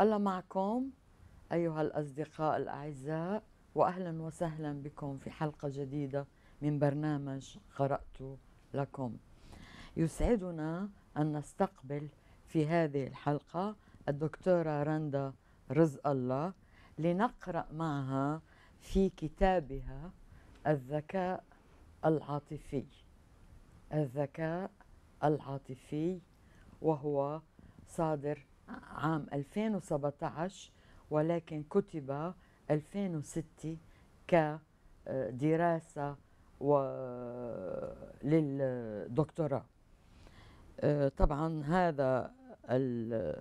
الله معكم أيها الأصدقاء الأعزاء وأهلا وسهلا بكم في حلقة جديدة من برنامج قرأت لكم يسعدنا أن نستقبل في هذه الحلقة الدكتورة رندا رزق الله لنقرأ معها في كتابها الذكاء العاطفي الذكاء العاطفي وهو صادر عام 2017 ولكن كتب 2006 كدراسة آه، آه، للدكتوراه آه، طبعا هذا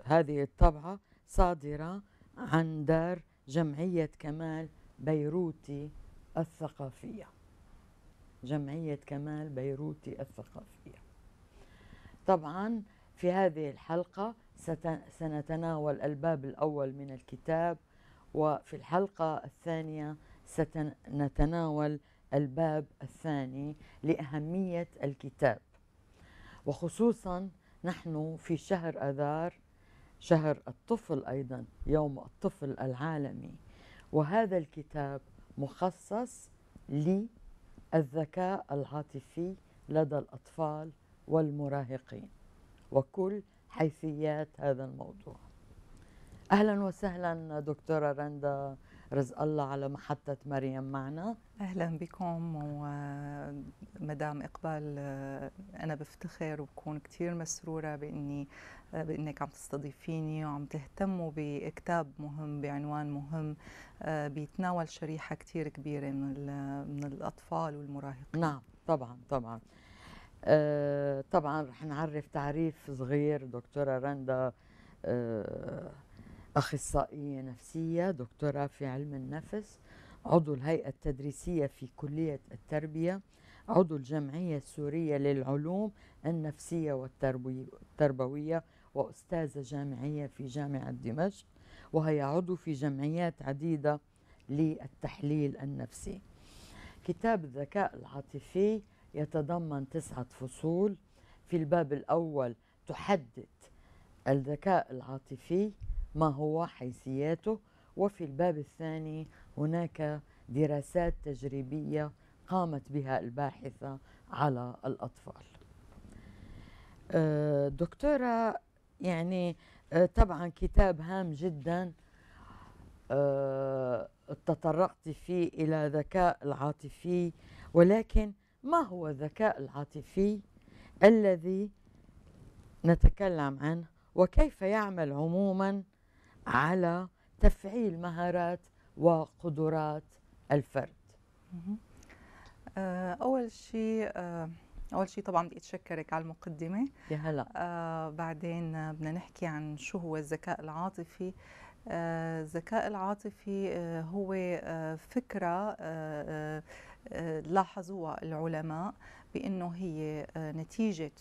هذه الطبعة صادرة عن دار جمعية كمال بيروتي الثقافية جمعية كمال بيروتي الثقافية طبعا في هذه الحلقة سنتناول الباب الأول من الكتاب وفي الحلقة الثانية سنتناول الباب الثاني لأهمية الكتاب وخصوصا نحن في شهر أذار شهر الطفل أيضا يوم الطفل العالمي وهذا الكتاب مخصص للذكاء العاطفي لدى الأطفال والمراهقين وكل حيثيات هذا الموضوع اهلا وسهلا دكتوره رندا رزق الله على محطة مريم معنا أهلا بكم ومدام إقبال أنا بفتخر وبكون كتير مسرورة بإني بإنك عم تستضيفيني وعم تهتموا بكتاب مهم بعنوان مهم بيتناول شريحة كتير كبيرة من, من الأطفال والمراهقين نعم طبعا طبعا آه طبعا رح نعرف تعريف صغير دكتوره رندا آه اخصائيه نفسيه دكتوره في علم النفس عضو الهيئه التدريسيه في كليه التربيه عضو الجمعيه السوريه للعلوم النفسيه والتربويه واستاذه جامعيه في جامعه دمشق وهي عضو في جمعيات عديده للتحليل النفسي كتاب الذكاء العاطفي يتضمن تسعة فصول في الباب الأول تحدد الذكاء العاطفي ما هو حيثياته وفي الباب الثاني هناك دراسات تجريبية قامت بها الباحثة على الأطفال آه، دكتورة يعني آه، طبعا كتاب هام جدا آه، تطرقت فيه إلى ذكاء العاطفي ولكن ما هو الذكاء العاطفي الذي نتكلم عنه وكيف يعمل عموما على تفعيل مهارات وقدرات الفرد آه، اول شيء آه، اول شيء طبعا بدي اتشكرك على المقدمه يا هلا آه بعدين بدنا نحكي عن شو هو الذكاء العاطفي آه الذكاء العاطفي آه هو آه فكره آه, آه، آه، لاحظوها العلماء بانه هي آه، نتيجه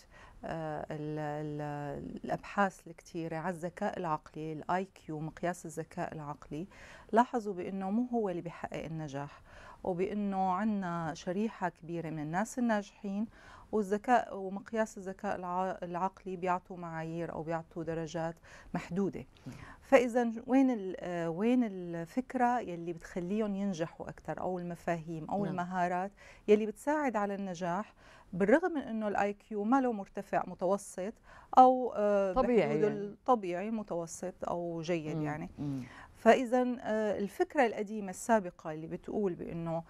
آه، الابحاث الكثيره على الذكاء العقلي الاي كيو مقياس الذكاء العقلي لاحظوا بانه مو هو اللي بيحقق النجاح وبانه عندنا شريحه كبيره من الناس الناجحين والذكاء ومقياس الذكاء العقلي بيعطوا معايير او بيعطوا درجات محدوده فاذا وين وين الفكره يلي بتخليهم ينجحوا اكثر او المفاهيم او نعم. المهارات يلي بتساعد على النجاح بالرغم من انه الاي كيو ما له مرتفع متوسط او آه، طبيعي يعني. طبيعي متوسط او جيد مم. يعني مم. فاذا آه، الفكره القديمه السابقه اللي بتقول بانه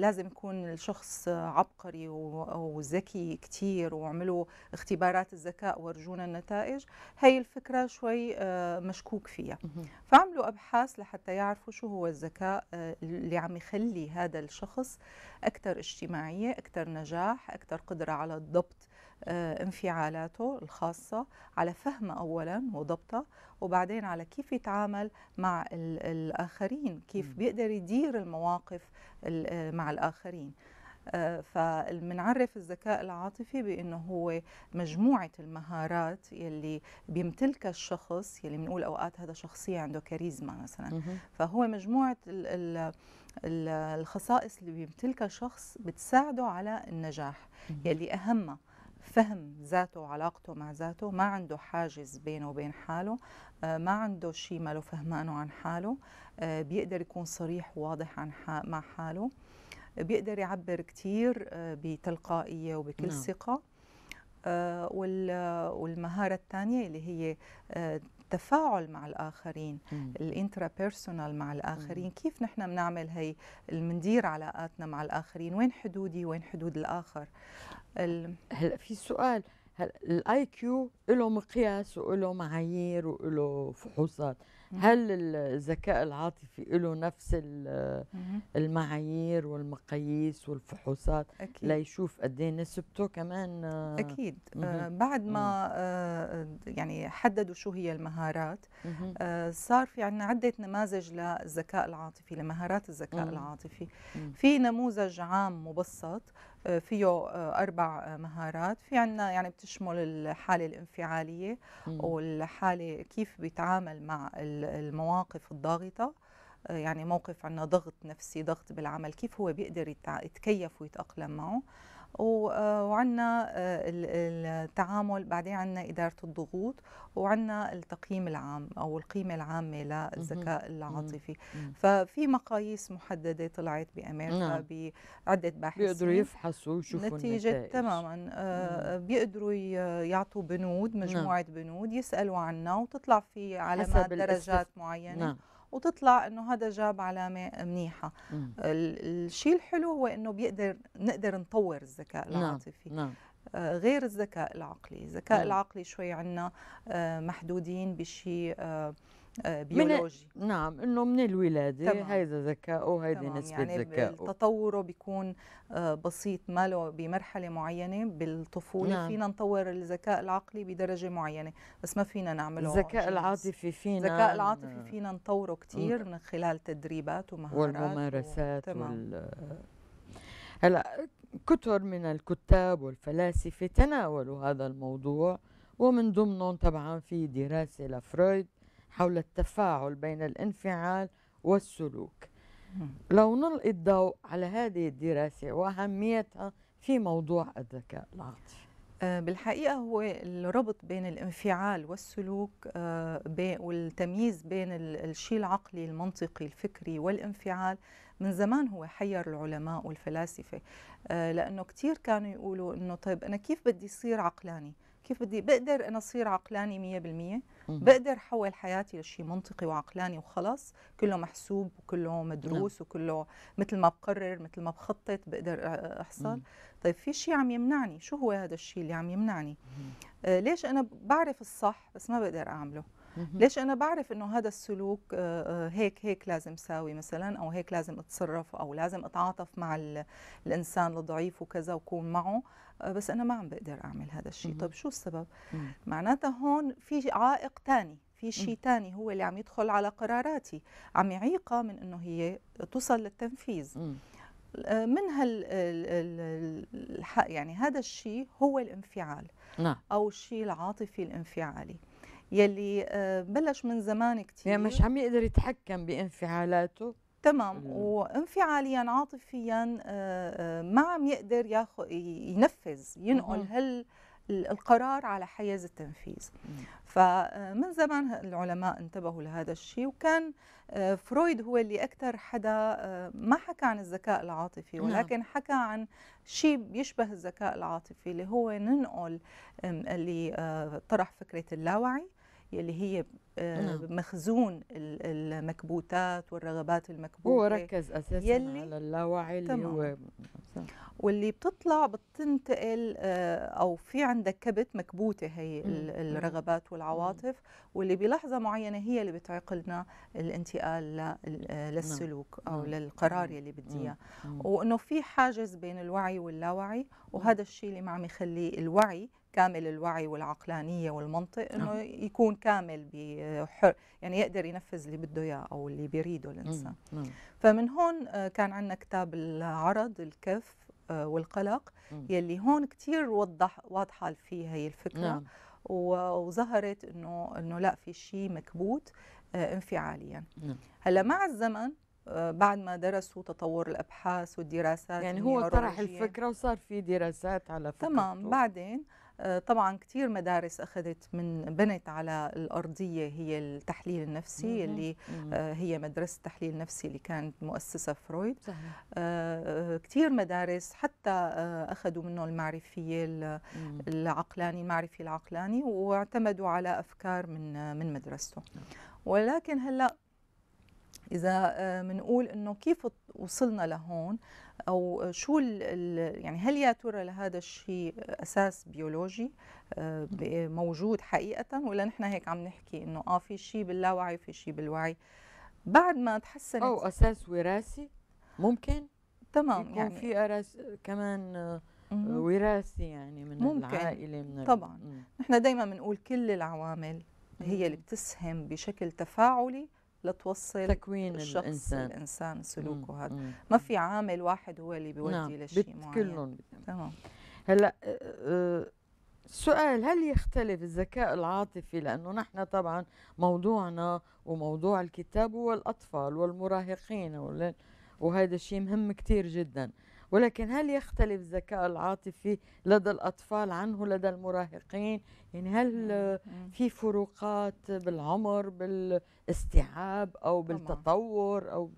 لازم يكون الشخص عبقري وذكي كثير وعملوا اختبارات الذكاء ورجونا النتائج هي الفكره شوي آه، مشكوك فيها فعملوا ابحاث لحتى يعرفوا شو هو الذكاء آه، اللي عم يخلي هذا الشخص اكثر اجتماعيه اكثر نجاح اكثر قدره على الضبط آه، انفعالاته الخاصة على فهم أولا وضبطه وبعدين على كيف يتعامل مع الآخرين كيف بيقدر يدير المواقف آه، مع الآخرين آه، فمنعرف الذكاء العاطفي بانه هو مجموعه المهارات يلي بيمتلكها الشخص يلي بنقول اوقات هذا شخصيه عنده كاريزما مثلا فهو مجموعه الـ الـ الخصائص اللي بيمتلكها شخص بتساعده على النجاح يلي اهمها فهم ذاته وعلاقته مع ذاته ما عنده حاجز بينه وبين حاله آه، ما عنده شيء ما له فهمانه عن حاله آه، بيقدر يكون صريح وواضح عن مع حاله بيقدر يعبر كتير آه، بتلقائية وبكل نعم. ثقة آه، والمهارة الثانية اللي هي التفاعل آه، مع الاخرين الانترا بيرسونال مع الاخرين كيف نحن بنعمل هي بندير علاقاتنا مع الاخرين وين حدودي وين حدود الاخر هلا في سؤال هلا الاي كيو له مقياس وله معايير وله فحوصات هل الذكاء العاطفي له نفس المعايير والمقاييس والفحوصات أكيد. ليشوف قد ايه نسبته كمان آه، اكيد آه بعد ما آه،, آه يعني حددوا شو هي المهارات آه صار في عندنا عده نماذج للذكاء العاطفي لمهارات الذكاء العاطفي في نموذج عام مبسط آه، فيه آه، اربع آه، مهارات في عندنا يعني بتشمل الحاله الانفعاليه والحاله كيف بيتعامل مع المواقف الضاغطه يعني موقف عندنا ضغط نفسي ضغط بالعمل كيف هو بيقدر يتكيف ويتأقلم معه آه، وعندنا آه، التعامل بعدين عندنا إدارة الضغوط وعندنا التقييم العام أو القيمة العامة للذكاء العاطفي ففي مقاييس محددة طلعت بأمريكا نعم. بعدة باحثين بيقدروا يفحصوا ويشوفوا نتيجة النتائج. تماما آه، بيقدروا يعطوا بنود نعم. مجموعة نعم. بنود يسألوا عنها وتطلع في علامات درجات معينة نعم. وتطلع انه هذا جاب علامه منيحه الشيء الحلو هو انه بيقدر نقدر نطور الذكاء نعم، العاطفي نعم. نعم. غير الذكاء العقلي الذكاء العقلي شوي عنا آه، محدودين بشيء آه، بيولوجي من نعم انه من الولاده هذا هيدا ذكائه وهيدي نسبه يعني يعني تطوره بيكون آه، بسيط ماله بمرحله معينه بالطفوله نعم. فينا نطور الذكاء العقلي بدرجه معينه بس ما فينا نعمله الذكاء العاطفي فينا الذكاء نعم. العاطفي فينا نطوره كثير نعم. من خلال تدريبات ومهارات والممارسات و... وال... هلا كثر من الكتاب والفلاسفه تناولوا هذا الموضوع ومن ضمنهم طبعا في دراسه لفرويد حول التفاعل بين الانفعال والسلوك لو نلقي الضوء على هذه الدراسة وأهميتها في موضوع الذكاء العاطفي آه، بالحقيقة هو الربط بين الانفعال والسلوك آه، والتمييز بين الشيء العقلي المنطقي الفكري والانفعال من زمان هو حير العلماء والفلاسفة آه، لأنه كثير كانوا يقولوا أنه طيب أنا كيف بدي صير عقلاني كيف بدي بقدر أنا صير عقلاني 100% بقدر حول حياتي لشيء منطقي وعقلاني وخلص كله محسوب وكله مدروس نعم. وكله مثل ما بقرر مثل ما بخطط بقدر احصل طيب في شيء عم يمنعني شو هو هذا الشيء اللي عم يمنعني آه ليش انا بعرف الصح بس ما بقدر اعمله ليش انا بعرف انه هذا السلوك آه، آه، هيك هيك لازم ساوي مثلا او هيك لازم اتصرف او لازم اتعاطف مع الانسان الضعيف وكذا وكون معه آه، بس انا ما عم بقدر اعمل هذا الشيء طيب شو السبب معناتها هون في عائق ثاني في شيء ثاني هو اللي عم يدخل على قراراتي عم يعيقها من انه هي توصل للتنفيذ من هال يعني هذا الشيء هو الانفعال نعم. او الشيء العاطفي الانفعالي يلي آه، بلش من زمان كثير يعني مش عم يقدر يتحكم بانفعالاته تمام وانفعاليا عاطفيا آه، آه، ما عم يقدر ياخذ ينفذ ينقل هال القرار على حيز التنفيذ فمن زمان العلماء انتبهوا لهذا الشيء وكان فرويد هو اللي أكثر حدا ما حكى عن الذكاء العاطفي نعم. ولكن حكى عن شيء بيشبه الذكاء العاطفي اللي هو ننقل اللي طرح فكرة اللاوعي يلي هي آه، نعم. مخزون المكبوتات والرغبات المكبوته هو ركز اساسا يلي على اللاوعي اللي هو واللي بتطلع بتنتقل آه، او في عندك كبت مكبوته هي الرغبات والعواطف واللي بلحظه معينه هي اللي بتعقلنا الانتقال نعم. آه، للسلوك او نعم. للقرار يلي بدي اياه وانه في حاجز بين الوعي واللاوعي وهذا الشيء اللي ما عم يخلي الوعي كامل الوعي والعقلانيه والمنطق نعم. انه يكون كامل بحر يعني يقدر ينفذ اللي بده اياه او اللي بيريده الانسان نعم. فمن هون آه، كان عندنا كتاب العرض الكف آه، والقلق يلي هون كثير وضح واضحه فيه هي الفكره نعم. وظهرت انه انه لا في شيء مكبوت آه، انفعاليا نعم. هلا مع الزمن بعد ما درسوا تطور الابحاث والدراسات يعني هو طرح الفكره وصار في دراسات على فكرته تمام بعدين طبعا كثير مدارس أخذت من بنت على الأرضية هي التحليل النفسي اللي آه، هي مدرسة التحليل النفسي اللي كانت مؤسسة فرويد آه، آه، كثير مدارس حتى أخذوا منه المعرفية العقلاني المعرفي العقلاني واعتمدوا على أفكار من من مدرسته نعم. ولكن هلأ اذا بنقول آه، انه كيف وصلنا لهون او شو يعني هل يا ترى لهذا الشيء اساس بيولوجي آه، موجود حقيقه ولا نحن هيك عم نحكي انه اه في شيء باللاوعي في شيء بالوعي بعد ما تحسنت او اساس وراثي ممكن تمام يكون يعني في أرس كمان آه، وراثي يعني من ممكن. العائله من طبعا نحن دايما بنقول كل العوامل هي اللي بتسهم بشكل تفاعلي لتوصل تكوين الشخص الانسان, الإنسان سلوكه هذا ما في عامل واحد هو اللي بيودي نعم. لشيء معين كلهم تمام هلا السؤال هل يختلف الذكاء العاطفي لانه نحن طبعا موضوعنا وموضوع الكتاب هو الاطفال والمراهقين وهذا الشيء مهم كثير جدا ولكن هل يختلف الذكاء العاطفي لدى الأطفال عنه لدى المراهقين يعني هل في فروقات بالعمر بالاستيعاب أو بالتطور أو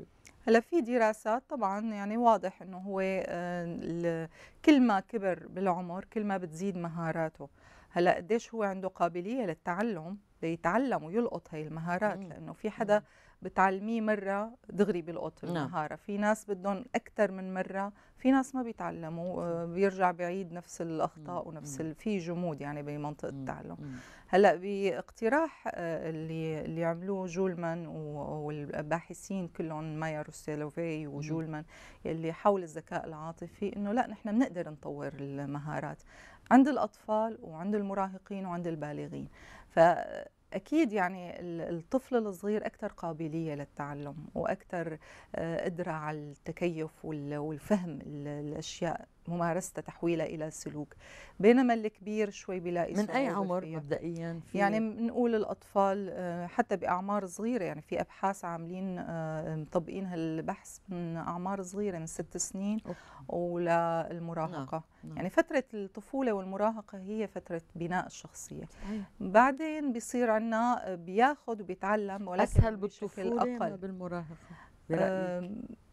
هلا في دراسات طبعا يعني واضح انه هو آه، كل ما كبر بالعمر كل ما بتزيد مهاراته هلا قديش هو عنده قابليه للتعلم ليتعلم ويلقط هاي المهارات لانه في حدا بتعلميه مره دغري بيلقط نعم. المهاره في ناس بدهم اكثر من مره في ناس ما بيتعلموا آه، بيرجع بعيد نفس الاخطاء ونفس ال... في جمود يعني بمنطقه التعلم هلا باقتراح آه، اللي اللي عملوه جولمان والباحثين كلهم مايا روسيلوفي وجولمان اللي حول الذكاء العاطفي انه لا نحن بنقدر نطور المهارات عند الاطفال وعند المراهقين وعند البالغين فأكيد يعني الطفل الصغير أكثر قابلية للتعلم وأكثر آه، قدرة على التكيف والفهم الأشياء ممارسة تحويلها إلى سلوك بينما الكبير شوي بيلاقي من أي عمر فيه. مبدئيا في يعني بنقول الأطفال آه، حتى بأعمار صغيرة يعني في أبحاث عاملين آه، مطبقين هالبحث من أعمار صغيرة من ست سنين أوكي. وللمراهقة نعم،, نعم. يعني فترة الطفولة والمراهقة هي فترة بناء الشخصية صحيح. بعدين بيصير عنا بياخد وبيتعلم ولكن أسهل بالطفولة أقل بالمراهقة برأيك؟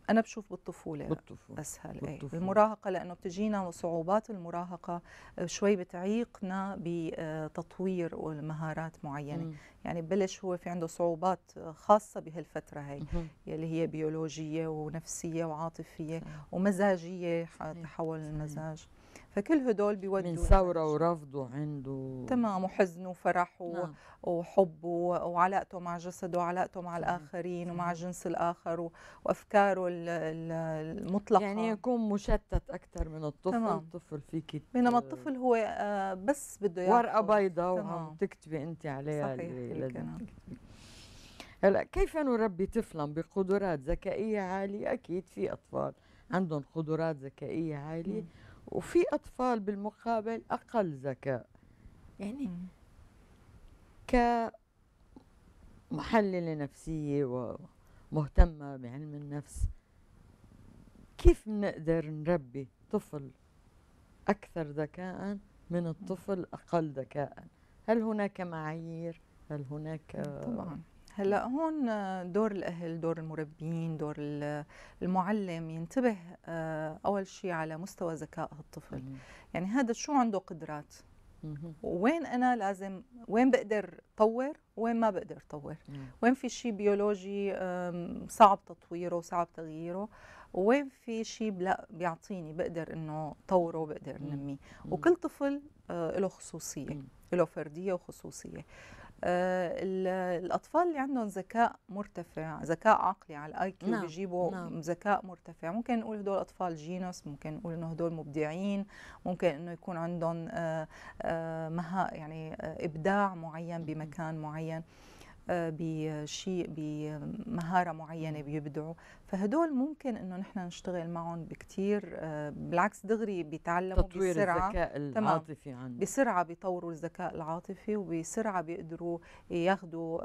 انا بشوف بالطفوله بالطفولة. اسهل إيه، بالطفولة. أي. المراهقه لانه بتجينا صعوبات المراهقه شوي بتعيقنا بتطوير مهارات معينه م. يعني بلش هو في عنده صعوبات خاصة بهالفترة هاي يلي هي بيولوجية ونفسية وعاطفية ومزاجية تحول المزاج فكل هدول بيودوا من ثوره ورفضه عنده تمام وحزن وفرح نعم. وحب وعلاقته مع جسده وعلاقته مع الاخرين ومع الجنس الاخر وافكاره المطلقه يعني يكون مشتت اكثر من الطفل تمام. الطفل فيك بينما الطفل هو آه، بس بده ورقه بيضاء وعم تكتبي انت عليها صحيح. هلا كيف نربي طفلا بقدرات ذكائيه عاليه اكيد في اطفال عندهم قدرات ذكائيه عاليه وفي اطفال بالمقابل اقل ذكاء يعني كمحلله نفسيه ومهتمه بعلم النفس كيف بنقدر نربي طفل اكثر ذكاء من الطفل اقل ذكاء هل هناك معايير هل هناك آه، طبعا هلا هون آه، دور الاهل دور المربين دور المعلم ينتبه آه، اول شيء على مستوى ذكاء الطفل يعني هذا شو عنده قدرات وين انا لازم وين بقدر طور وين ما بقدر طور وين في شيء بيولوجي صعب تطويره وصعب تغييره وين في شيء لا بيعطيني بقدر انه طوره وبقدر نميه وكل طفل له خصوصيه له فرديه وخصوصيه آه، الاطفال اللي عندهم ذكاء مرتفع ذكاء عقلي على الاي كيو نعم. بيجيبوا نعم. ذكاء مرتفع ممكن نقول هدول اطفال جينوس ممكن نقول انه هدول مبدعين ممكن انه يكون عندهم آه، آه، مها يعني ابداع معين بمكان معين بشيء بمهاره معينه بيبدعوا فهدول ممكن انه نحن نشتغل معهم بكثير آه، بالعكس دغري بيتعلموا تطوير بسرعه الذكاء العاطفي عنه. بسرعه بيطوروا الذكاء العاطفي وبسرعه بيقدروا ياخذوا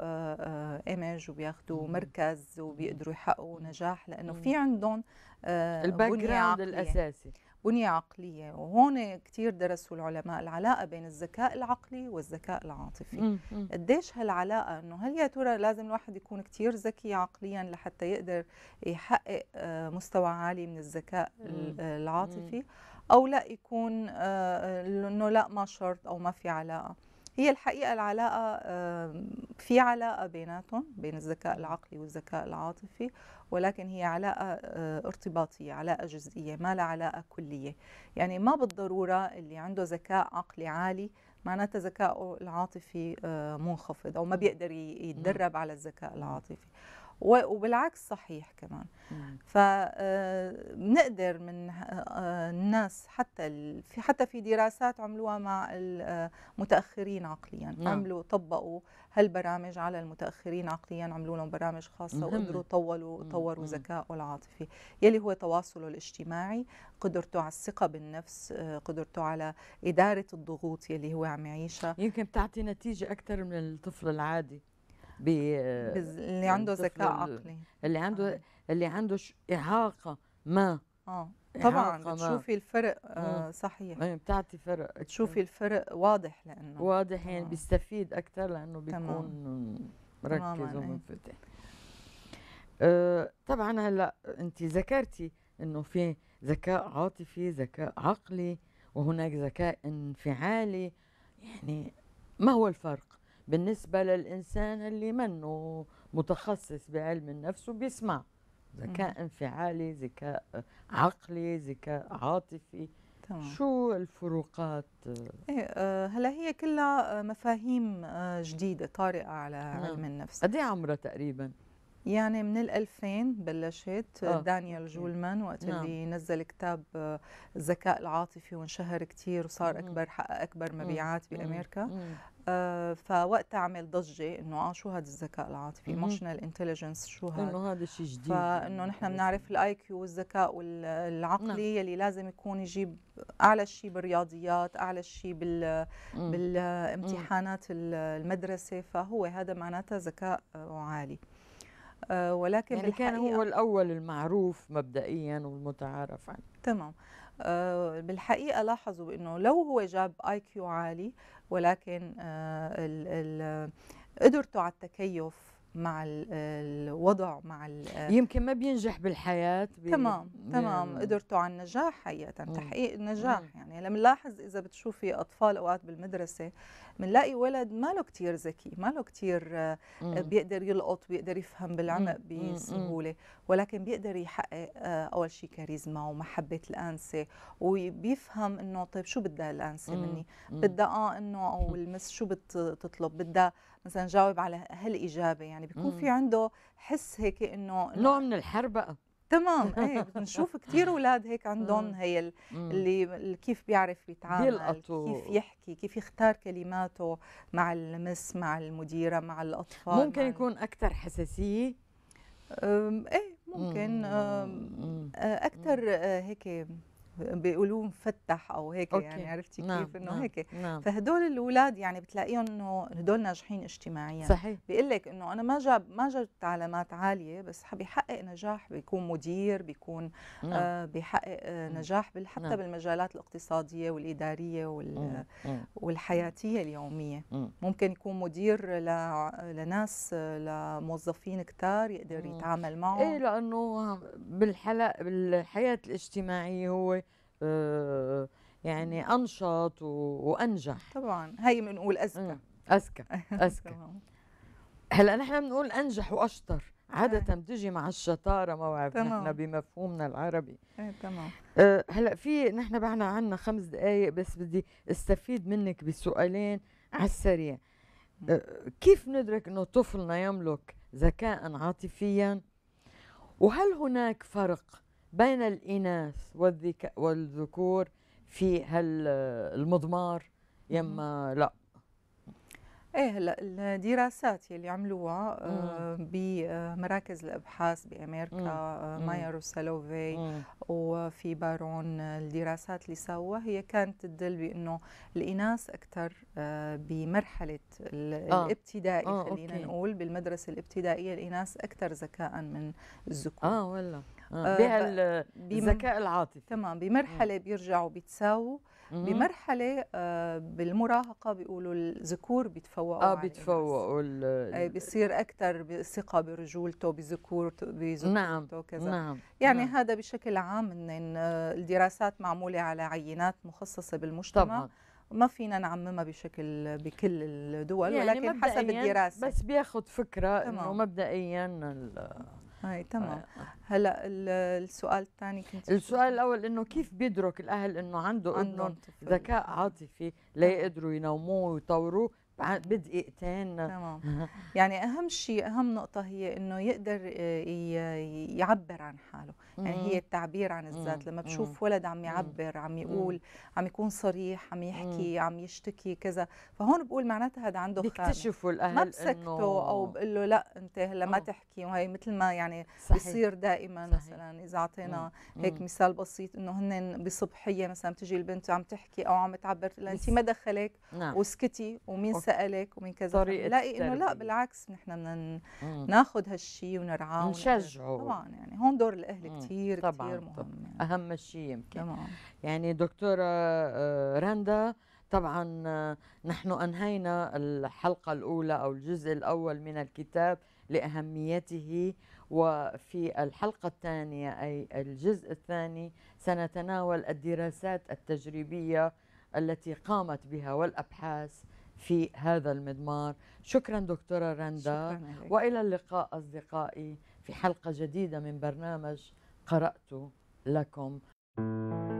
ايمج آه، آه، وبياخذوا مركز وبيقدروا يحققوا نجاح لانه في عندهم الباك جراوند الاساسي بنية عقلية وهون كتير درسوا العلماء العلاقة بين الذكاء العقلي والذكاء العاطفي قديش هالعلاقة انه هل يا ترى لازم الواحد يكون كتير ذكي عقليا لحتى يقدر يحقق آه، مستوى عالي من الذكاء العاطفي او لا يكون آه، انه لا ما شرط او ما في علاقة هي الحقيقه العلاقه في علاقه بيناتهم بين الذكاء العقلي والذكاء العاطفي ولكن هي علاقه آه، ارتباطيه علاقه جزئيه ما لها علاقه كليه يعني ما بالضروره اللي عنده ذكاء عقلي عالي معناتها ذكائه العاطفي آه، منخفض او ما بيقدر يتدرب على الذكاء العاطفي وبالعكس صحيح كمان فبنقدر آه، من آه، الناس حتى في حتى في دراسات عملوها مع المتاخرين آه، عقليا نعم. عملوا طبقوا هالبرامج على المتاخرين عقليا عملوا لهم برامج خاصه وقدروا طولوا طوروا ذكائه العاطفي يلي هو تواصله الاجتماعي قدرته على الثقه بالنفس قدرته على اداره الضغوط يلي هو عم يعيشها يمكن بتعطي نتيجه اكثر من الطفل العادي اللي يعني عنده ذكاء عقلي اللي عنده آه. اللي عنده اعاقه ما اه طبعا بتشوفي الفرق آه، صحيح يعني بتعطي فرق تشوفي الفرق واضح لانه واضح يعني آه. بيستفيد اكثر لانه بيكون مركز ومنفتح أيوة. آه طبعا هلا انت ذكرتي انه في ذكاء عاطفي ذكاء عقلي وهناك ذكاء انفعالي يعني ما هو الفرق بالنسبه للانسان اللي منه متخصص بعلم النفس وبيسمع ذكاء انفعالي ذكاء عقلي ذكاء عاطفي تمام. شو الفروقات إيه آه، هلا هي كلها آه، مفاهيم آه، جديده طارئه على نعم. علم النفس قد إيه عمرها تقريبا يعني من ال 2000 بلشت آه. دانيال جولمان وقت نعم. اللي نزل كتاب الذكاء العاطفي وانشهر كثير وصار اكبر حقق اكبر مبيعات بامريكا آه، فوقت عمل ضجه انه اه شو هذا الذكاء العاطفي ايموشنال انتليجنس شو هذا انه هذا شيء جديد فانه يعني نحن بنعرف الاي كيو والذكاء العقلي نعم. يلي لازم يكون يجيب اعلى شيء بالرياضيات اعلى شيء بال بالامتحانات المدرسه فهو هذا معناتها ذكاء عالي آه، ولكن يعني كان هو الاول المعروف مبدئيا والمتعارف عنه تمام آه، بالحقيقه لاحظوا انه لو هو جاب اي كيو عالي ولكن آه، قدرته على التكيف مع الوضع مع يمكن ما بينجح بالحياه بي... تمام تمام قدرته على النجاح حقيقه مم. تحقيق النجاح مم. يعني لما نلاحظ اذا بتشوفي اطفال اوقات بالمدرسه بنلاقي ولد ما له كثير ذكي ما له كثير آه، بيقدر يلقط بيقدر يفهم بالعمق بسهوله ولكن بيقدر يحقق آه، اول شيء كاريزما ومحبه الانسه وبيفهم انه طيب شو بدها الانسه مني بدها اه انه او المس شو بتطلب بدها مثلا جاوب على هالاجابه يعني بيكون مم. في عنده حس هيك انه نوع من الحر بقى تمام ايه بنشوف كثير اولاد هيك عندهم هي اللي كيف بيعرف يتعامل كيف يحكي كيف يختار كلماته مع المس مع المديره مع الاطفال ممكن يكون اكثر حساسيه ايه ممكن اكثر آه، هيك بيقولوه مفتح او هيك أوكي. يعني عرفتي نعم، كيف نعم. انه نعم. هيك نعم. فهدول الاولاد يعني بتلاقيهم انه هدول ناجحين اجتماعيا صحيح بيقول لك انه انا ما جاب ما جبت علامات عاليه بس بيحقق نجاح بيكون مدير بيكون نعم. آه بيحقق آه، نجاح نجاح حتى نعم. بالمجالات الاقتصاديه والاداريه وال نعم. والحياتيه اليوميه نعم. ممكن يكون مدير ل... لناس لموظفين كتار يقدر يتعامل إيه، معهم ايه لانه بالحلق بالحياه الاجتماعيه هو آه، يعني انشط وانجح طبعا هي بنقول اذكى اذكى اذكى هلا نحن بنقول انجح واشطر إيه. عادة بتجي مع الشطارة موعب نحن بمفهومنا العربي إيه، تمام آه، هلا في نحن بعنا عنا خمس دقايق بس بدي استفيد منك بسؤالين آه. على السريع كيف ندرك انه طفلنا يملك ذكاء عاطفيا وهل هناك فرق بين الإناث والذك والذكور في هالمضمار يما لا ايه هلا الدراسات يلي عملوها آه بمراكز آه، الابحاث بامريكا آه مايا روسالوفي وفي بارون آه، الدراسات اللي سووها هي كانت تدل بانه الاناث اكثر آه بمرحله آه. الابتدائي خلينا نقول بالمدرسه الابتدائيه الاناث اكثر ذكاء من الذكور اه والله آه، بهالذكاء العاطفي تمام بمرحله بيرجعوا بيتساووا بمرحله آه، بالمراهقه بيقولوا الذكور بيتفوقوا اه بيتفوقوا ال... آه، بيصير اكثر ثقة برجولته نعم، بذكورته بذكورته نعم كذا نعم يعني نعم هذا بشكل عام ان الدراسات معموله على عينات مخصصه بالمجتمع طبعا ما فينا نعممها بشكل بكل الدول يعني ولكن حسب الدراسه بس بياخذ فكره انه مبدئيا هاي آه، تمام آه. هلا السؤال الثاني كنت السؤال الاول انه كيف بيدرك الاهل انه عنده ابنهم ذكاء عاطفي ليقدروا ينوموه ويطوروه بدقيقتين تمام يعني اهم شيء اهم نقطه هي انه يقدر آه، يعبر عن حاله يعني هي التعبير عن الذات لما بشوف ولد عم يعبر عم يقول عم يكون صريح عم يحكي عم يشتكي كذا فهون بقول معناتها هذا عنده خانه بيكتشفوا الاهل ما بسكته او بقول له لا انت هلا ما آه. تحكي وهي مثل ما يعني صحيح. بيصير دائما مثلا اذا اعطينا هيك مثال بسيط انه هن بصبحيه مثلا بتجي البنت عم تحكي او عم تعبر انت ما دخلك نعم. وسكتي ومين سالك ومن كذا بلاقي إيه، انه لا بالعكس نحن بدنا ناخذ هالشيء ونرعاه نشجعه طبعا يعني هون دور الاهل كثير كثير مهم طبعاً. يعني. اهم شيء يمكن تمام. يعني دكتوره آه، رندا طبعا آه، نحن انهينا الحلقه الاولى او الجزء الاول من الكتاب لاهميته وفي الحلقه الثانيه اي الجزء الثاني سنتناول الدراسات التجريبيه التي قامت بها والابحاث في هذا المضمار شكرا دكتورة رندا شكرا وإلى اللقاء أصدقائي في حلقة جديدة من برنامج قرأت لكم thank you